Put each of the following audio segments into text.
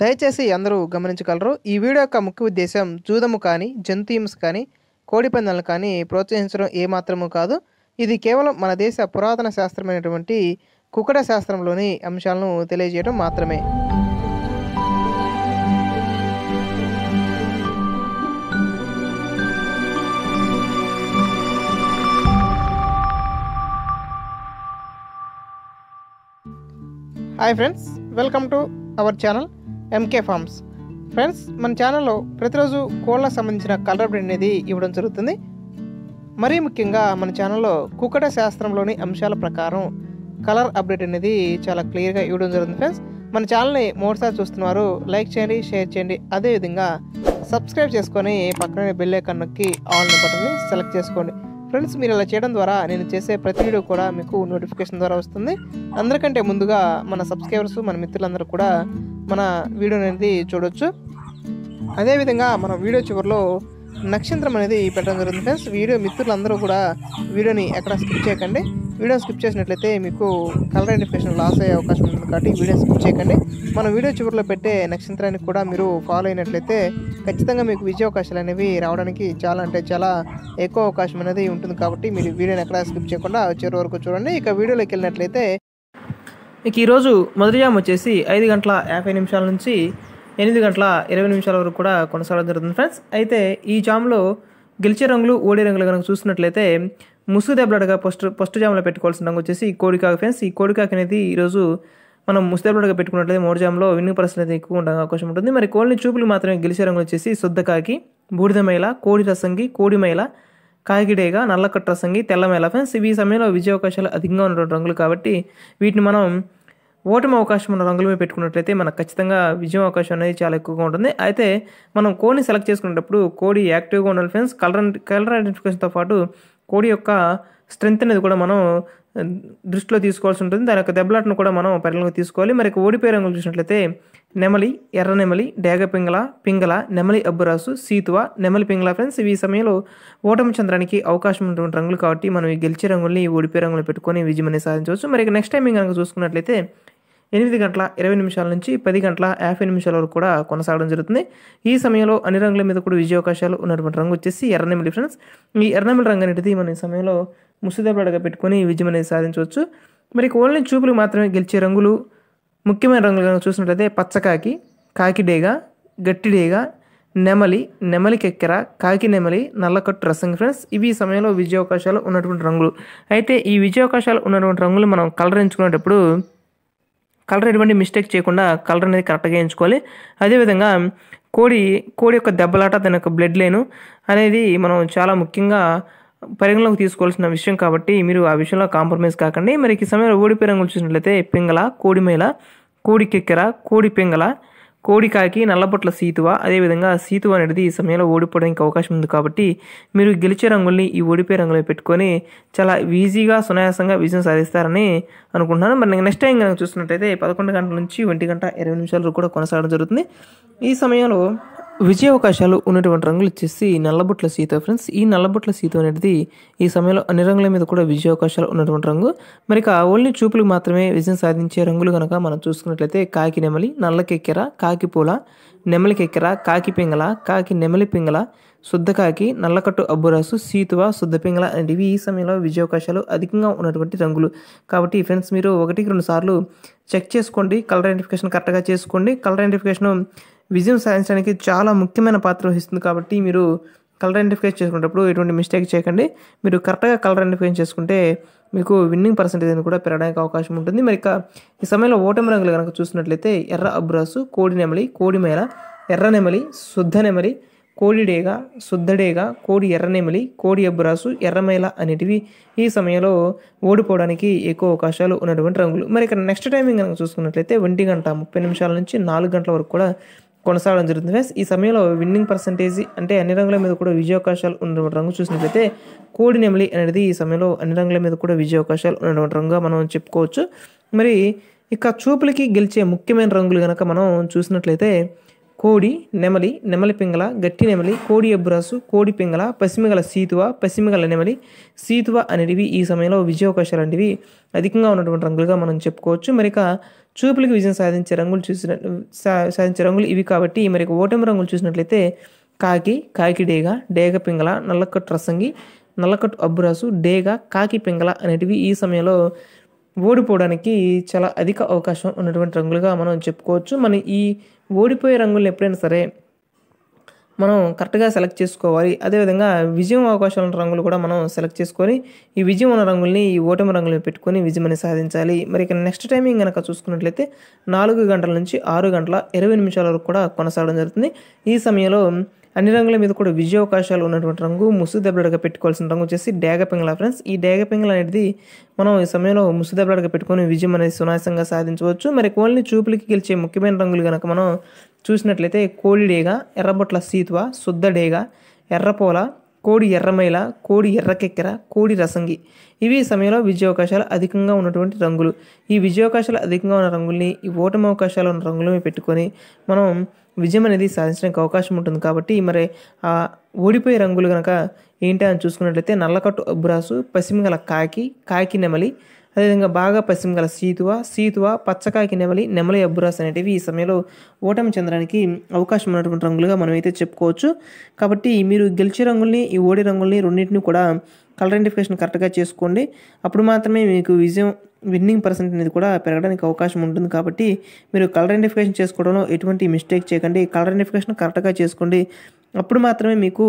దయచేసి అందరూ గమనించగలరు ఈ వీడియో యొక్క ముఖ్య ఉద్దేశం జూదము కానీ జంతుయిమ్స్ కానీ కోడిపందాలను కానీ ప్రోత్సహించడం ఏమాత్రము కాదు ఇది కేవలం మన దేశ పురాతన శాస్త్రమైనటువంటి కుకుడ శాస్త్రంలోని అంశాలను తెలియజేయడం మాత్రమే hi friends welcome to our channel MK farms friends మన ఛానల్లో ప్రతిరోజు కోళ్ళకు సంబంధించిన కలర్ అప్డేట్ అనేది ఇవ్వడం జరుగుతుంది మరీ ముఖ్యంగా మన ఛానల్లో కుక్కట శాస్త్రంలోని అంశాల ప్రకారం కలర్ అప్డేట్ అనేది చాలా క్లియర్గా ఇవ్వడం జరుగుతుంది ఫ్రెండ్స్ మన ఛానల్ని మూడుసార్లు చూస్తున్నవారు లైక్ చేయండి షేర్ చేయండి అదేవిధంగా సబ్స్క్రైబ్ చేసుకొని పక్కనే బెల్ ఐకాన్ నొక్కి ఆల్ బటన్ని సెలెక్ట్ చేసుకోండి ఫ్రెండ్స్ మీరు ఇలా చేయడం ద్వారా నేను చేసే ప్రతి వీడియో కూడా మీకు నోటిఫికేషన్ ద్వారా వస్తుంది అందరికంటే ముందుగా మన సబ్స్క్రైబర్స్ మన మిత్రులందరూ కూడా మన వీడియో అనేది చూడొచ్చు అదేవిధంగా మన వీడియో చివరిలో నక్షత్రం అనేది పెట్టడం జరుగుతుంది ఫ్రెండ్స్ వీడియో మిత్రులందరూ కూడా వీడియోని ఎక్కడ స్కిప్ చేయకండి వీడియో స్కిప్ చేసినట్లయితే మీకు కలర్ ఐడెంటిఫికేషన్ లాస్ అయ్యే అవకాశం ఉంటుంది కాబట్టి వీడియో స్కిప్ చేయకండి మన వీడియో చివరిలో పెట్టే నక్షత్రానికి కూడా మీరు ఫాలో అయినట్లయితే ఖచ్చితంగా మీకు విజయావకాశాలు అనేవి రావడానికి చాలా అంటే చాలా ఎక్కువ అవకాశం అనేది ఉంటుంది కాబట్టి మీరు వీడియోని ఎక్కడ స్కిప్ చేయకుండా చివరి వరకు చూడండి ఇక వీడియోలోకి వెళ్ళినట్లయితే ఇక ఈరోజు మొదటి జామ్ వచ్చేసి ఐదు గంటల యాభై నిమిషాల నుంచి ఎనిమిది గంటల ఇరవై నిమిషాల వరకు కూడా కొనసాగడం జరుగుతుంది ఫ్రెండ్స్ అయితే ఈ జామ్లో గెలిచే రంగులు ఓడే రంగులు కనుక చూసినట్లయితే ముసుగు దెబ్బలాడగా ఫస్ట్ ఫస్ట్ జామ్లో పెట్టుకోవాల్సిన రంగు వచ్చేసి కోడికాకు ఫ్రెండ్స్ ఈ కోడికాకు అనేది ఈరోజు మనం ముస్తెబడగా పెట్టుకున్నట్లయితే మూడు జామ్లో విన్నింగ్ పరిస్థితి అనేది ఎక్కువ ఉండే అవకాశం ఉంటుంది మరి కోళ్ళని చూపులు మాత్రమే గెలిచే రంగులు వచ్చేసి శుద్ధకాకి బూడిదమైల కోడి రసంగి కోడిమైల కాకిడేగ నల్లకట్ర సంగి తెల్ల మెలఫెన్స్ ఇవి సమయంలో విజయావకాశాలు అధికంగా ఉన్నటువంటి రంగులు కాబట్టి వీటిని మనం ఓటమి అవకాశం ఉన్న రంగుల మీద పెట్టుకున్నట్లయితే మనకు ఖచ్చితంగా విజయం అవకాశం అనేది చాలా ఎక్కువగా ఉంటుంది అయితే మనం కోడిని సెలెక్ట్ చేసుకునేటప్పుడు కోడి యాక్టివ్గా ఉండాలి ఫ్రెండ్స్ కలర్ కలర్ ఐడెంటిఫికేషన్తో పాటు కోడి యొక్క స్ట్రెంగ్త్ అనేది కూడా మనం దృష్టిలో తీసుకోవాల్సి ఉంటుంది దాని యొక్క దెబ్బలాటను కూడా మనం పరిగణలోకి తీసుకోవాలి మరి ఓడిపోయే రంగులు చూసినట్లయితే నెమలి ఎర్ర నెమలి డేగ పింగళ పింగళ నెమలి అబ్బురాసు సీతువ నెమలి పింగళ ఫ్రెండ్స్ ఇవి సమయంలో ఓటమి చంద్రానికి అవకాశం ఉన్నటువంటి రంగులు కాబట్టి మనం ఈ గెలిచే రంగుల్ని ఓడిపోయే రంగులు పెట్టుకొని విజయం అనేది సాధించవచ్చు మరి నెక్స్ట్ టైమింగ్ కనుక చూసుకున్నట్లయితే ఎనిమిది గంటల ఇరవై నిమిషాల నుంచి పది గంటల యాభై నిమిషాల వరకు కూడా కొనసాగడం జరుగుతుంది ఈ సమయంలో అన్ని రంగుల మీద కూడా అవకాశాలు ఉన్నటువంటి రంగు వచ్చేసి ఎర్ర నెమలి ఫ్రెండ్స్ ఈ ఎర్ర నెమలి రంగు అనేది మనం ఈ సమయంలో ముసిదాబడగా పెట్టుకొని విజయం అనేది సాధించవచ్చు మరి ఓన్లీ చూపులు మాత్రమే గెలిచే రంగులు ముఖ్యమైన రంగులు కనుక చూసినట్లయితే పచ్చకాకి కాకిడేగ గట్టిడేగ నెమలి నెమలి కెక్కెర కాకి నెమలి నల్లకట్టు రసం ఫ్రెండ్స్ ఇవి సమయంలో విజయావకాశాలు ఉన్నటువంటి రంగులు అయితే ఈ విజయావకాశాలు ఉన్నటువంటి రంగులు మనం కలర్ ఎంచుకునేటప్పుడు కలర్ ఎటువంటి మిస్టేక్ చేయకుండా కలర్ అనేది కరెక్ట్గా ఎంచుకోవాలి అదేవిధంగా కోడి కోడి యొక్క దెబ్బలాట తన యొక్క బ్లడ్ లైను అనేది మనం చాలా ముఖ్యంగా పరిగణలోకి తీసుకోవాల్సిన విషయం కాబట్టి మీరు ఆ విషయంలో కాంప్రమైజ్ కాకండి మరి ఈ సమయంలో ఓడిపోయే రంగులు చూసినట్లయితే పింగళ కోడిమేళ కెక్కెర కోడి పెంగల కోడికాకి నల్లబొట్ల సీతువ అదేవిధంగా సీతువ అనేది ఈ సమయంలో ఓడిపోవడానికి అవకాశం ఉంది కాబట్టి మీరు గెలిచే రంగుల్ని ఈ ఓడిపోయే రంగులు పెట్టుకొని చాలా ఈజీగా సునాయాసంగా విజయం సాధిస్తారని అనుకుంటున్నాను మరి నెక్స్ట్ టైం కనుక చూసినట్టయితే పదకొండు గంటల నుంచి ఒంటి గంట ఇరవై నిమిషాలు కూడా కొనసాగడం జరుగుతుంది ఈ సమయంలో అవకాశాలు ఉన్నటువంటి రంగులు వచ్చేసి నల్లబుట్ల సీత ఫ్రెండ్స్ ఈ నల్లబుట్ల సీత అనేది ఈ సమయంలో అన్ని రంగుల మీద కూడా అవకాశాలు ఉన్నటువంటి రంగు మరి ఇక ఓన్లీ చూపులకు మాత్రమే విజయం సాధించే రంగులు కనుక మనం చూసుకున్నట్లయితే కాకి నెమలి కెక్కెర కాకి పూల కెక్కెర కాకి పింగళ కాకి నెమలి పింగళ శుద్ధకాకి నల్లకట్టు అబ్బురాసు సీతువ శుద్ధ పింగళ ఇవి ఈ సమయంలో అవకాశాలు అధికంగా ఉన్నటువంటి రంగులు కాబట్టి ఫ్రెండ్స్ మీరు ఒకటికి రెండు సార్లు చెక్ చేసుకోండి కలర్ ఐడెంటిఫికేషన్ కరెక్ట్గా చేసుకోండి కలర్ ఐడెంటిఫికేషన్ విజయం సాధించడానికి చాలా ముఖ్యమైన పాత్ర వహిస్తుంది కాబట్టి మీరు కలర్ ఐడెంటిఫై చేసుకునేటప్పుడు ఎటువంటి మిస్టేక్ చేయకండి మీరు కరెక్ట్గా కలర్ ఐడెంటిఫై చేసుకుంటే మీకు విన్నింగ్ పర్సంటేజ్ కూడా పెరగడానికి అవకాశం ఉంటుంది మరి ఇక ఈ సమయంలో ఓటమి రంగులు కనుక చూసినట్లయితే ఎర్ర అబ్రాసు కోడి నెమలి కోడి మేల ఎర్ర నెమలి శుద్ధ నెమలి కోడి శుద్ధ డేగ కోడి ఎర్ర నెమలి కోడి అబ్బురాసు ఎర్రమేల అనేటివి ఈ సమయంలో ఓడిపోవడానికి ఎక్కువ అవకాశాలు ఉన్నటువంటి రంగులు మరి ఇక్కడ నెక్స్ట్ టైమింగ్ కనుక చూసుకున్నట్లయితే ఒంటి గంట ముప్పై నిమిషాల నుంచి నాలుగు గంటల వరకు కూడా కొనసాగడం జరుగుతుంది ఫ్రెండ్స్ ఈ సమయంలో విన్నింగ్ పర్సంటేజ్ అంటే అన్ని రంగుల మీద కూడా విజయావకాశాలు ఉన్నటువంటి రంగు చూసినట్లయితే కోడి నెమలి అనేది ఈ సమయంలో అన్ని రంగుల మీద కూడా విజయావకాశాలు ఉన్నటువంటి రంగుగా మనం చెప్పుకోవచ్చు మరి ఇక చూపులకి గెలిచే ముఖ్యమైన రంగులు కనుక మనం చూసినట్లయితే కోడి నెమలి నెమలి పింగళ గట్టి నెమలి కోడి అబ్బురాసు కోడి పింగళ పసిమిగల సీతువ పసిమిగల నెమలి సీతువ అనేటివి ఈ సమయంలో విజయావకాశాలు అనేవి అధికంగా ఉన్నటువంటి రంగులుగా మనం చెప్పుకోవచ్చు మరిక చూపులకు విజయం సాధించే రంగులు చూసిన సాధించే రంగులు ఇవి కాబట్టి మరి ఓటమి రంగులు చూసినట్లయితే కాకి కాకి డేగ డేగ పింగళ నల్లకట్టు రసంగి నల్లకట్టు అబ్బురాసు డేగ కాకి పింగళ అనేటివి ఈ సమయంలో ఓడిపోవడానికి చాలా అధిక అవకాశం ఉన్నటువంటి రంగులుగా మనం చెప్పుకోవచ్చు మనం ఈ ఓడిపోయే రంగులను ఎప్పుడైనా సరే మనం కరెక్ట్గా సెలెక్ట్ చేసుకోవాలి అదేవిధంగా విజయం అవకాశం ఉన్న రంగులు కూడా మనం సెలెక్ట్ చేసుకొని ఈ విజయం ఉన్న రంగుల్ని ఈ ఓటమి రంగులను పెట్టుకొని విజయమని సాధించాలి మరి ఇక నెక్స్ట్ టైమింగ్ కనుక చూసుకున్నట్లయితే నాలుగు గంటల నుంచి ఆరు గంటల ఇరవై నిమిషాల వరకు కూడా కొనసాగడం జరుగుతుంది ఈ సమయంలో అన్ని రంగుల మీద కూడా విజయావకాశాలు ఉన్నటువంటి రంగు ముసు దెబ్బలాడగా పెట్టుకోవాల్సిన రంగు వచ్చేసి డేగ పింగళ ఫ్రెండ్స్ ఈ డేగ పింగళ అనేది మనం ఈ సమయంలో ముసు దెబ్బలాడగా పెట్టుకొని విజయం అనేది సునాయాసంగా సాధించవచ్చు మరి కోళ్ళని చూపులకి గెలిచే ముఖ్యమైన రంగులు కనుక మనం చూసినట్లయితే కోళ్ళి డేగ ఎర్రబొట్ల సీతువ శుద్ధ డేగ ఎర్రపోల కోడి ఎర్రమైల కోడి ఎర్రకెక్కెర కోడి రసంగి ఇవి సమయంలో విజయావకాశాలు అధికంగా ఉన్నటువంటి రంగులు ఈ విజయావకాశాలు అధికంగా ఉన్న రంగుల్ని ఈ ఓటమి అవకాశాలు ఉన్న రంగులని పెట్టుకొని మనం విజయం అనేది సాధించడానికి అవకాశం ఉంటుంది కాబట్టి మరి ఆ ఓడిపోయే రంగులు కనుక ఏంటి అని చూసుకున్నట్లయితే నల్లకట్టు అబ్బురాసు గల కాకి కాకి నెమలి అదేవిధంగా బాగా పశ్చిమ గల సీతువ సీతువ పచ్చకాకి నెమలి నెమలి అబ్బురాస్ అనేటివి ఈ సమయంలో ఓటమి చెందడానికి అవకాశం ఉన్నటువంటి రంగులుగా మనమైతే చెప్పుకోవచ్చు కాబట్టి మీరు గెలిచే రంగుల్ని ఈ ఓడి రంగుల్ని రెండింటిని కూడా కలర్ ఐడెంటిఫికేషన్ కరెక్ట్గా చేసుకోండి అప్పుడు మాత్రమే మీకు విజయం విన్నింగ్ పర్సెంట్ అనేది కూడా పెరగడానికి అవకాశం ఉంటుంది కాబట్టి మీరు కలర్ ఐడెంటిఫికేషన్ చేసుకోవడంలో ఎటువంటి మిస్టేక్ చేయకండి కలర్ ఐడెంటిఫికేషన్ కరెక్ట్గా చేసుకోండి అప్పుడు మాత్రమే మీకు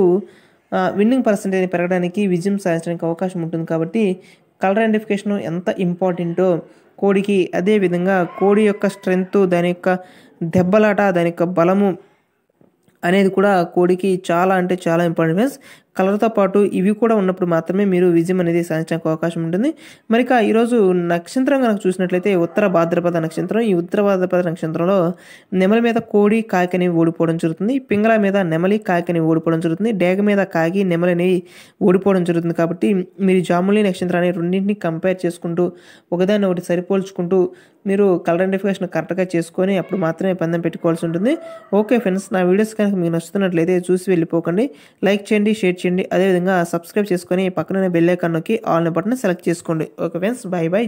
విన్నింగ్ పర్సెంటేజ్ పెరగడానికి విజయం సాధించడానికి అవకాశం ఉంటుంది కాబట్టి కలర్ ఐడెంటిఫికేషన్ ఎంత ఇంపార్టెంటో కోడికి అదేవిధంగా కోడి యొక్క స్ట్రెంగ్త్ దాని యొక్క దెబ్బలాట దాని యొక్క బలము అనేది కూడా కోడికి చాలా అంటే చాలా ఇంపార్టెంట్ కలర్తో పాటు ఇవి కూడా ఉన్నప్పుడు మాత్రమే మీరు విజయం అనేది సాధించడానికి అవకాశం ఉంటుంది మరి ఇక ఈరోజు నక్షత్రం కనుక చూసినట్లయితే ఉత్తర భాద్రపద నక్షత్రం ఈ ఉత్తర భాద్రపద నక్షత్రంలో నెమలి మీద కోడి కాకి అనేవి ఓడిపోవడం జరుగుతుంది పింగళ మీద నెమలి కాకి అనేవి ఓడిపోవడం జరుగుతుంది డేగ మీద కాగి నెమలి అనేవి ఓడిపోవడం జరుగుతుంది కాబట్టి మీరు జాములి నక్షత్రాన్ని రెండింటిని కంపేర్ చేసుకుంటూ ఒకదాన్ని ఒకటి సరిపోల్చుకుంటూ మీరు కలర్ ఐడెంటిఫికేషన్ కరెక్ట్గా చేసుకొని అప్పుడు మాత్రమే పందెం పెట్టుకోవాల్సి ఉంటుంది ఓకే ఫ్రెండ్స్ నా వీడియోస్ కనుక మీకు నచ్చుతున్నట్లయితే చూసి వెళ్ళిపోకండి లైక్ చేయండి షేర్ చేయండి చేయండి అదేవిధంగా సబ్స్క్రైబ్ చేసుకొని పక్కన బెల్ నొక్కి ఆల్ బటన్ సెలెక్ట్ చేసుకోండి ఓకే ఫ్రెండ్స్ బై బై